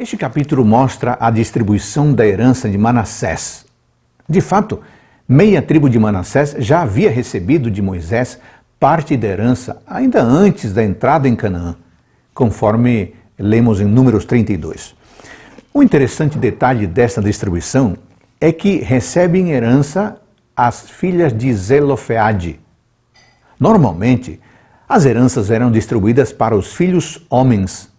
Este capítulo mostra a distribuição da herança de Manassés. De fato, meia tribo de Manassés já havia recebido de Moisés parte da herança ainda antes da entrada em Canaã, conforme lemos em Números 32. Um interessante detalhe desta distribuição é que recebem herança as filhas de Zelofeade. Normalmente, as heranças eram distribuídas para os filhos homens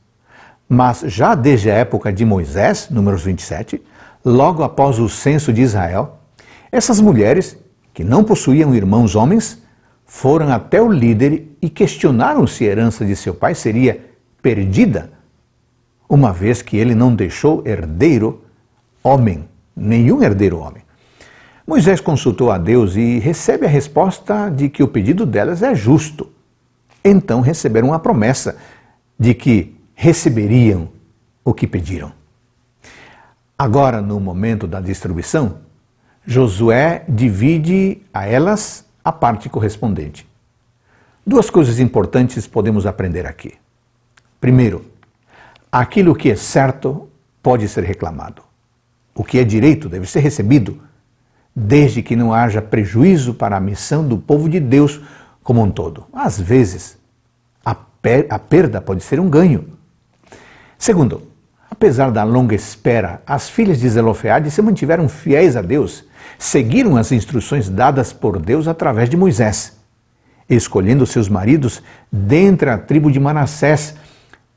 mas já desde a época de Moisés, números 27, logo após o censo de Israel, essas mulheres, que não possuíam irmãos homens, foram até o líder e questionaram se a herança de seu pai seria perdida, uma vez que ele não deixou herdeiro homem, nenhum herdeiro homem. Moisés consultou a Deus e recebe a resposta de que o pedido delas é justo. Então receberam a promessa de que receberiam o que pediram. Agora, no momento da distribuição, Josué divide a elas a parte correspondente. Duas coisas importantes podemos aprender aqui. Primeiro, aquilo que é certo pode ser reclamado. O que é direito deve ser recebido, desde que não haja prejuízo para a missão do povo de Deus como um todo. Às vezes, a, per a perda pode ser um ganho Segundo, apesar da longa espera, as filhas de Zelofeade se mantiveram fiéis a Deus, seguiram as instruções dadas por Deus através de Moisés, escolhendo seus maridos dentre a tribo de Manassés,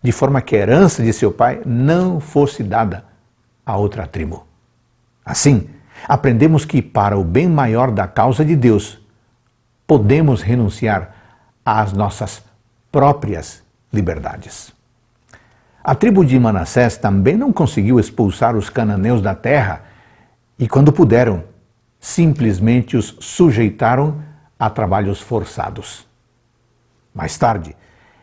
de forma que a herança de seu pai não fosse dada a outra tribo. Assim, aprendemos que, para o bem maior da causa de Deus, podemos renunciar às nossas próprias liberdades. A tribo de Manassés também não conseguiu expulsar os cananeus da terra e, quando puderam, simplesmente os sujeitaram a trabalhos forçados. Mais tarde,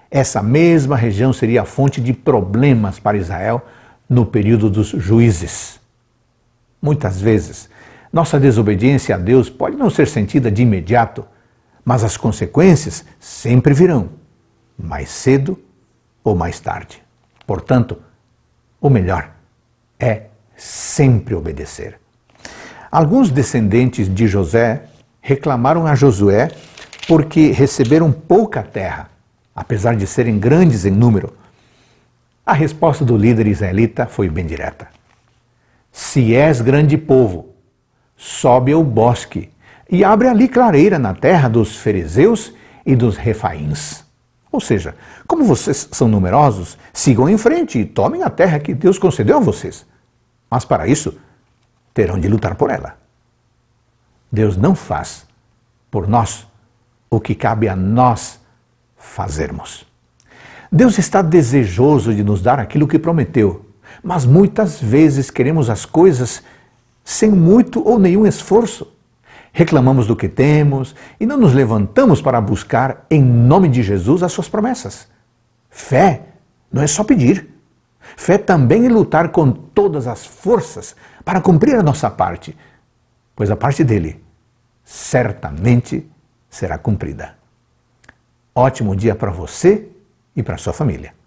essa mesma região seria a fonte de problemas para Israel no período dos juízes. Muitas vezes, nossa desobediência a Deus pode não ser sentida de imediato, mas as consequências sempre virão, mais cedo ou mais tarde. Portanto, o melhor é sempre obedecer. Alguns descendentes de José reclamaram a Josué porque receberam pouca terra, apesar de serem grandes em número. A resposta do líder israelita foi bem direta: Se és grande povo, sobe ao bosque e abre ali clareira na terra dos fariseus e dos refaíns. Ou seja, como vocês são numerosos, sigam em frente e tomem a terra que Deus concedeu a vocês. Mas para isso, terão de lutar por ela. Deus não faz por nós o que cabe a nós fazermos. Deus está desejoso de nos dar aquilo que prometeu, mas muitas vezes queremos as coisas sem muito ou nenhum esforço reclamamos do que temos e não nos levantamos para buscar, em nome de Jesus, as suas promessas. Fé não é só pedir. Fé também é lutar com todas as forças para cumprir a nossa parte, pois a parte dele certamente será cumprida. Ótimo dia para você e para sua família.